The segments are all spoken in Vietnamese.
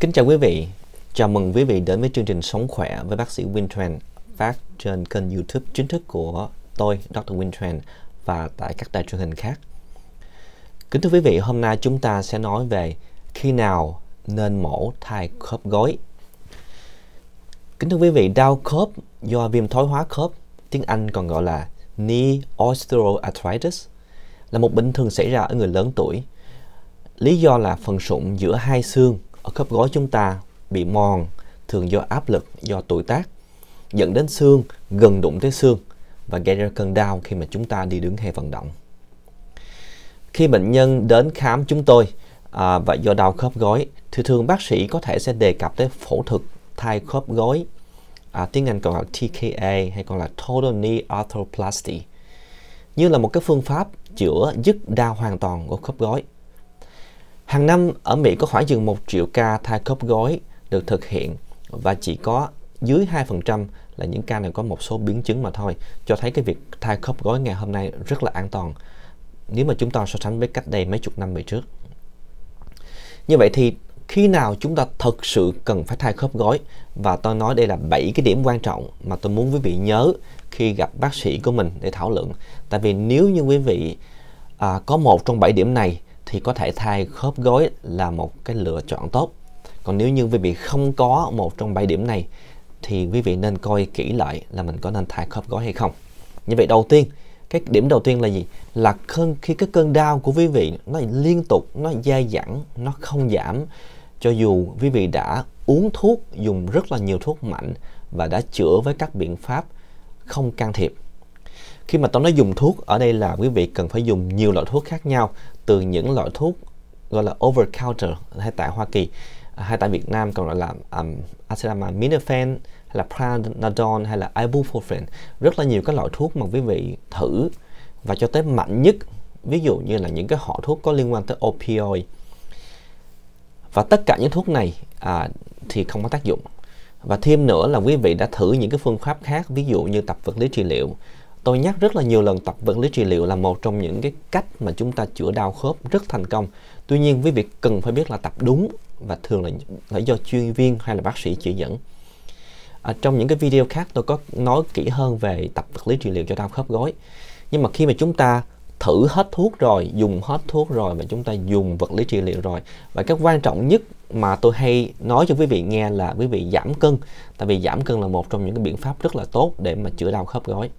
Kính chào quý vị, chào mừng quý vị đến với chương trình Sống Khỏe với bác sĩ Wintran phát trên kênh youtube chính thức của tôi, Dr. Wintran và tại các đài truyền hình khác. Kính thưa quý vị, hôm nay chúng ta sẽ nói về khi nào nên mổ thai khớp gối. Kính thưa quý vị, đau khớp do viêm thoái hóa khớp, tiếng Anh còn gọi là knee osteoarthritis, là một bệnh thường xảy ra ở người lớn tuổi. Lý do là phần sụn giữa hai xương ở khớp gối chúng ta bị mòn thường do áp lực do tuổi tác dẫn đến xương gần đụng tới xương và gây ra cơn đau khi mà chúng ta đi đứng hay vận động. Khi bệnh nhân đến khám chúng tôi à, và do đau khớp gối thì thường bác sĩ có thể sẽ đề cập tới phẫu thuật thay khớp gối à, tiếng Anh còn là TKA hay còn là Total Knee Arthroplasty như là một cái phương pháp chữa dứt đau hoàn toàn của khớp gối. Hàng năm ở Mỹ có khoảng chừng 1 triệu ca thai khớp gối được thực hiện và chỉ có dưới 2% là những ca này có một số biến chứng mà thôi cho thấy cái việc thai khớp gối ngày hôm nay rất là an toàn nếu mà chúng ta so sánh với cách đây mấy chục năm về trước như vậy thì khi nào chúng ta thật sự cần phải thai khớp gối và tôi nói đây là 7 cái điểm quan trọng mà tôi muốn quý vị nhớ khi gặp bác sĩ của mình để thảo luận tại vì nếu như quý vị à, có một trong 7 điểm này thì có thể thay khớp gối là một cái lựa chọn tốt. Còn nếu như quý vị không có một trong 7 điểm này thì quý vị nên coi kỹ lại là mình có nên thay khớp gối hay không. Như vậy đầu tiên, cái điểm đầu tiên là gì? Là cơn, khi cái cơn đau của quý vị nó liên tục, nó dai dẳng, nó không giảm cho dù quý vị đã uống thuốc, dùng rất là nhiều thuốc mạnh và đã chữa với các biện pháp không can thiệp khi mà tôi nói dùng thuốc, ở đây là quý vị cần phải dùng nhiều loại thuốc khác nhau từ những loại thuốc gọi là over counter hay tại Hoa Kỳ hay tại Việt Nam còn gọi là um, acetaminophen hay là pranadol hay là ibuprofen rất là nhiều các loại thuốc mà quý vị thử và cho tới mạnh nhất ví dụ như là những cái họ thuốc có liên quan tới opioid và tất cả những thuốc này à, thì không có tác dụng và thêm nữa là quý vị đã thử những cái phương pháp khác ví dụ như tập vật lý trị liệu Tôi nhắc rất là nhiều lần tập vật lý trị liệu là một trong những cái cách mà chúng ta chữa đau khớp rất thành công. Tuy nhiên với việc cần phải biết là tập đúng và thường là phải do chuyên viên hay là bác sĩ chỉ dẫn. À, trong những cái video khác tôi có nói kỹ hơn về tập vật lý trị liệu cho đau khớp gối. Nhưng mà khi mà chúng ta thử hết thuốc rồi, dùng hết thuốc rồi và chúng ta dùng vật lý trị liệu rồi. Và cái quan trọng nhất mà tôi hay nói cho quý vị nghe là quý vị giảm cân. Tại vì giảm cân là một trong những cái biện pháp rất là tốt để mà chữa đau khớp gối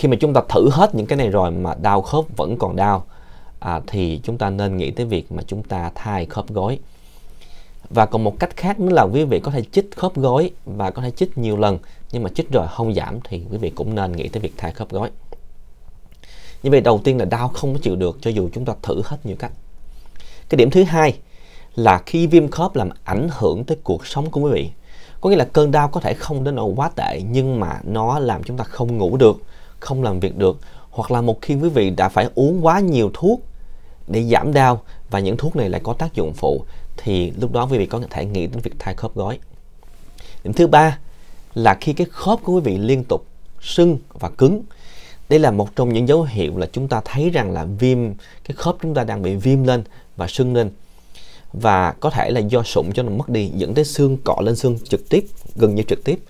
khi mà chúng ta thử hết những cái này rồi mà đau khớp vẫn còn đau à, thì chúng ta nên nghĩ tới việc mà chúng ta thay khớp gối và còn một cách khác nữa là quý vị có thể chích khớp gối và có thể chích nhiều lần nhưng mà chích rồi không giảm thì quý vị cũng nên nghĩ tới việc thay khớp gối như vậy đầu tiên là đau không có chịu được cho dù chúng ta thử hết nhiều cách cái điểm thứ hai là khi viêm khớp làm ảnh hưởng tới cuộc sống của quý vị có nghĩa là cơn đau có thể không đến nỗi quá tệ nhưng mà nó làm chúng ta không ngủ được không làm việc được hoặc là một khi quý vị đã phải uống quá nhiều thuốc để giảm đau và những thuốc này lại có tác dụng phụ thì lúc đó quý vị có thể nghĩ đến việc thay khớp gối. Điểm thứ ba là khi cái khớp của quý vị liên tục sưng và cứng. Đây là một trong những dấu hiệu là chúng ta thấy rằng là viêm cái khớp chúng ta đang bị viêm lên và sưng lên và có thể là do sụn cho nó mất đi dẫn tới xương cọ lên xương trực tiếp gần như trực tiếp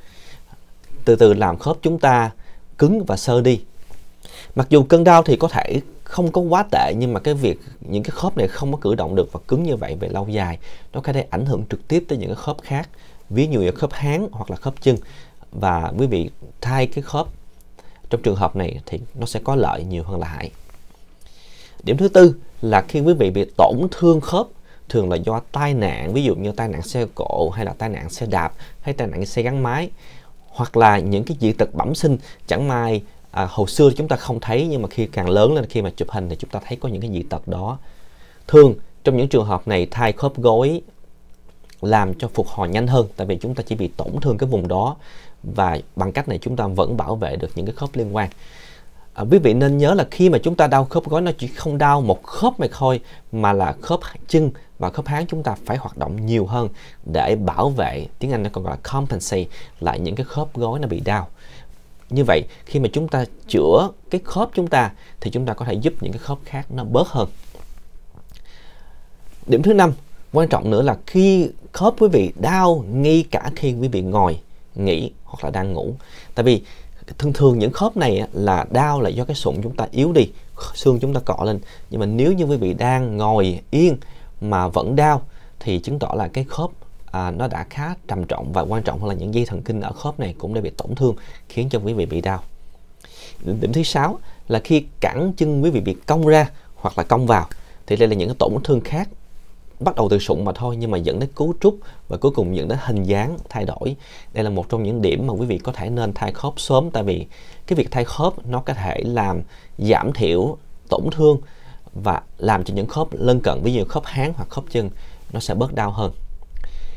từ từ làm khớp chúng ta cứng và sơ đi mặc dù cơn đau thì có thể không có quá tệ nhưng mà cái việc những cái khớp này không có cử động được và cứng như vậy về lâu dài nó có thể ảnh hưởng trực tiếp tới những cái khớp khác ví dụ như khớp háng hoặc là khớp chân và quý vị thay cái khớp trong trường hợp này thì nó sẽ có lợi nhiều hơn là hại điểm thứ tư là khi quý vị bị tổn thương khớp thường là do tai nạn ví dụ như tai nạn xe cộ hay là tai nạn xe đạp hay tai nạn xe gắn máy hoặc là những cái dị tật bẩm sinh chẳng may à, hồi xưa chúng ta không thấy nhưng mà khi càng lớn lên khi mà chụp hình thì chúng ta thấy có những cái dị tật đó thường trong những trường hợp này thai khớp gối làm cho phục hồi nhanh hơn tại vì chúng ta chỉ bị tổn thương cái vùng đó và bằng cách này chúng ta vẫn bảo vệ được những cái khớp liên quan À, quý vị nên nhớ là khi mà chúng ta đau khớp gối nó chỉ không đau một khớp mà thôi mà là khớp chân và khớp háng chúng ta phải hoạt động nhiều hơn để bảo vệ tiếng Anh nó còn gọi là compensate lại những cái khớp gối nó bị đau như vậy khi mà chúng ta chữa cái khớp chúng ta thì chúng ta có thể giúp những cái khớp khác nó bớt hơn điểm thứ năm quan trọng nữa là khi khớp quý vị đau ngay cả khi quý vị ngồi nghỉ hoặc là đang ngủ tại vì thường thường những khớp này là đau là do cái sụn chúng ta yếu đi xương chúng ta cọ lên nhưng mà nếu như quý vị đang ngồi yên mà vẫn đau thì chứng tỏ là cái khớp à, nó đã khá trầm trọng và quan trọng hơn là những dây thần kinh ở khớp này cũng đã bị tổn thương khiến cho quý vị bị đau điểm thứ sáu là khi cẳng chân quý vị bị cong ra hoặc là cong vào thì đây là những cái tổn thương khác bắt đầu từ sụn mà thôi nhưng mà dẫn đến cấu trúc và cuối cùng dẫn đến hình dáng thay đổi đây là một trong những điểm mà quý vị có thể nên thay khớp sớm tại vì cái việc thay khớp nó có thể làm giảm thiểu tổn thương và làm cho những khớp lân cận ví dụ khớp háng hoặc khớp chân nó sẽ bớt đau hơn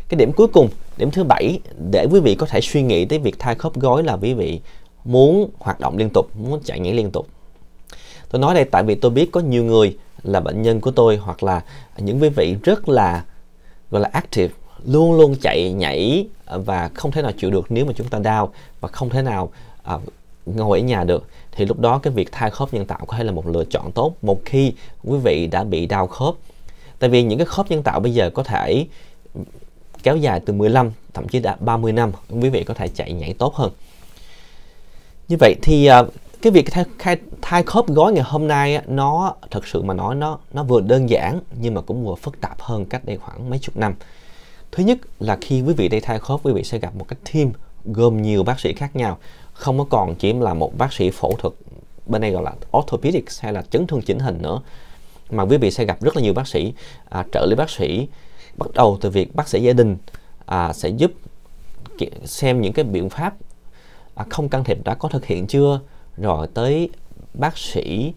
cái điểm cuối cùng điểm thứ bảy để quý vị có thể suy nghĩ tới việc thay khớp gối là quý vị muốn hoạt động liên tục muốn chạy nhảy liên tục tôi nói đây tại vì tôi biết có nhiều người là bệnh nhân của tôi hoặc là những quý vị rất là gọi là active luôn luôn chạy nhảy ờ, và không thể nào chịu được nếu mà chúng ta đau và không thể nào uh, ngồi ở nhà được thì lúc đó cái việc thay khớp nhân tạo có thể là một lựa chọn tốt một khi quý vị đã bị đau khớp tại vì những cái khớp nhân tạo bây giờ có thể kéo dài từ 15 thậm chí đã 30 năm quý vị có thể chạy nhảy tốt hơn như vậy thì à, cái việc thay, khai, thay khớp gói ngày hôm nay nó thật sự mà nói nó nó vừa đơn giản nhưng mà cũng vừa phức tạp hơn cách đây khoảng mấy chục năm thứ nhất là khi quý vị đi thay khớp quý vị sẽ gặp một cái team gồm nhiều bác sĩ khác nhau không có còn chỉ là một bác sĩ phẫu thuật bên đây gọi là orthopedics hay là chấn thương chỉnh hình nữa mà quý vị sẽ gặp rất là nhiều bác sĩ à, trợ lý bác sĩ bắt đầu từ việc bác sĩ gia đình à, sẽ giúp xem những cái biện pháp À, không can thiệp đã có thực hiện chưa rồi tới bác sĩ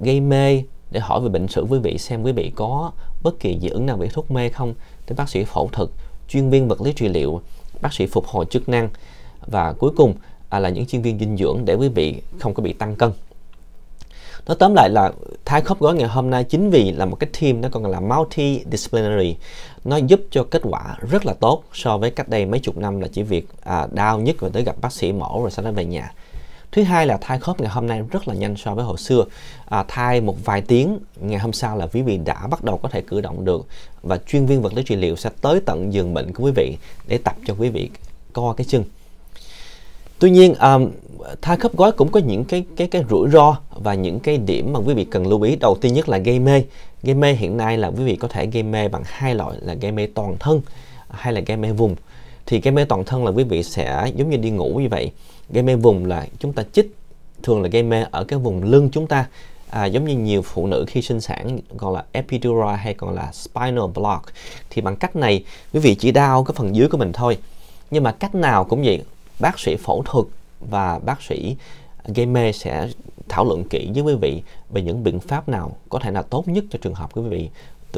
gây mê để hỏi về bệnh sử quý vị xem quý vị có bất kỳ dị ứng nào bị thuốc mê không tới bác sĩ phẫu thuật chuyên viên vật lý trị liệu bác sĩ phục hồi chức năng và cuối cùng à, là những chuyên viên dinh dưỡng để quý vị không có bị tăng cân nói tóm lại là Thái khớp gối ngày hôm nay chính vì là một cái team nó còn là multidisciplinary nó giúp cho kết quả rất là tốt so với cách đây mấy chục năm là chỉ việc à, đau nhất rồi tới gặp bác sĩ mổ rồi sau đó về nhà thứ hai là thai khớp ngày hôm nay rất là nhanh so với hồi xưa à, thai một vài tiếng ngày hôm sau là quý vị đã bắt đầu có thể cử động được và chuyên viên vật lý trị liệu sẽ tới tận giường bệnh của quý vị để tập cho quý vị co cái chân tuy nhiên um, tha khớp gói cũng có những cái cái cái rủi ro và những cái điểm mà quý vị cần lưu ý đầu tiên nhất là gây mê gây mê hiện nay là quý vị có thể gây mê bằng hai loại là gây mê toàn thân hay là gây mê vùng thì gây mê toàn thân là quý vị sẽ giống như đi ngủ như vậy gây mê vùng là chúng ta chích thường là gây mê ở cái vùng lưng chúng ta à, giống như nhiều phụ nữ khi sinh sản gọi là epidural hay còn là spinal block thì bằng cách này quý vị chỉ đau cái phần dưới của mình thôi nhưng mà cách nào cũng vậy bác sĩ phẫu thuật và bác sĩ Game sẽ thảo luận kỹ với quý vị về những biện pháp nào có thể là tốt nhất cho trường hợp của quý vị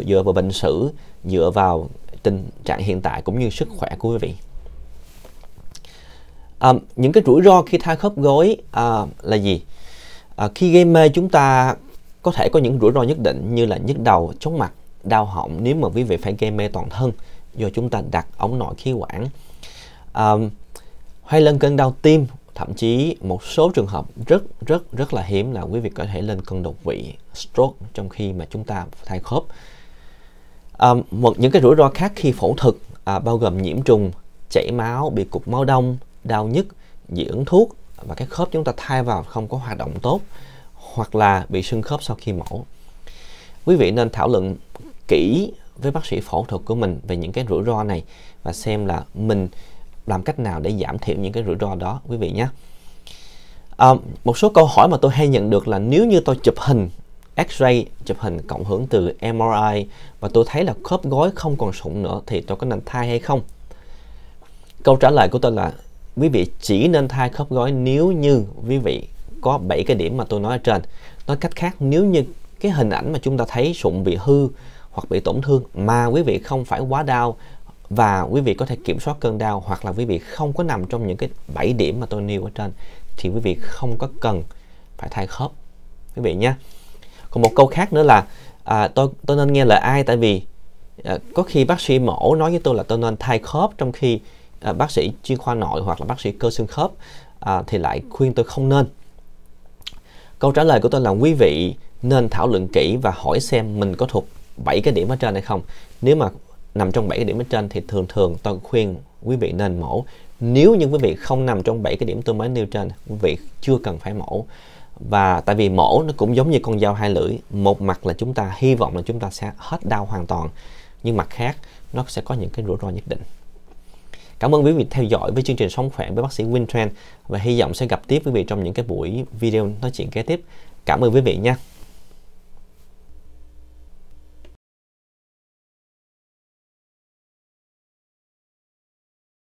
dựa vào bệnh sử, dựa vào tình trạng hiện tại cũng như sức khỏe của quý vị. À, những cái rủi ro khi thay khớp gối à, là gì? À, khi gây mê chúng ta có thể có những rủi ro nhất định như là nhức đầu, chóng mặt, đau họng nếu mà quý vị phải gây mê toàn thân do chúng ta đặt ống nội khí quản. À, hay lên cơn đau tim thậm chí một số trường hợp rất rất rất là hiếm là quý vị có thể lên cân đột quỵ stroke trong khi mà chúng ta thay khớp à, một những cái rủi ro khác khi phẫu thuật à, bao gồm nhiễm trùng chảy máu bị cục máu đông đau nhức dị ứng thuốc và cái khớp chúng ta thay vào không có hoạt động tốt hoặc là bị sưng khớp sau khi mổ quý vị nên thảo luận kỹ với bác sĩ phẫu thuật của mình về những cái rủi ro này và xem là mình làm cách nào để giảm thiểu những cái rủi ro đó quý vị nhé à, một số câu hỏi mà tôi hay nhận được là nếu như tôi chụp hình X-ray chụp hình cộng hưởng từ MRI và tôi thấy là khớp gối không còn sụn nữa thì tôi có nên thai hay không? Câu trả lời của tôi là quý vị chỉ nên thai khớp gối nếu như quý vị có 7 cái điểm mà tôi nói ở trên. Nói cách khác nếu như cái hình ảnh mà chúng ta thấy sụn bị hư hoặc bị tổn thương mà quý vị không phải quá đau và quý vị có thể kiểm soát cơn đau hoặc là quý vị không có nằm trong những cái 7 điểm mà tôi nêu ở trên thì quý vị không có cần phải thay khớp quý vị nhé còn một câu khác nữa là à, tôi tôi nên nghe lời ai tại vì à, có khi bác sĩ mổ nói với tôi là tôi nên thay khớp trong khi à, bác sĩ chuyên khoa nội hoặc là bác sĩ cơ xương khớp à, thì lại khuyên tôi không nên câu trả lời của tôi là quý vị nên thảo luận kỹ và hỏi xem mình có thuộc bảy cái điểm ở trên hay không nếu mà nằm trong 7 cái điểm ở trên thì thường thường tôi khuyên quý vị nên mổ nếu như quý vị không nằm trong 7 cái điểm tôi mới nêu trên quý vị chưa cần phải mổ và tại vì mổ nó cũng giống như con dao hai lưỡi một mặt là chúng ta hy vọng là chúng ta sẽ hết đau hoàn toàn nhưng mặt khác nó sẽ có những cái rủi ro nhất định cảm ơn quý vị theo dõi với chương trình sống khỏe với bác sĩ Win Tran và hy vọng sẽ gặp tiếp quý vị trong những cái buổi video nói chuyện kế tiếp cảm ơn quý vị nha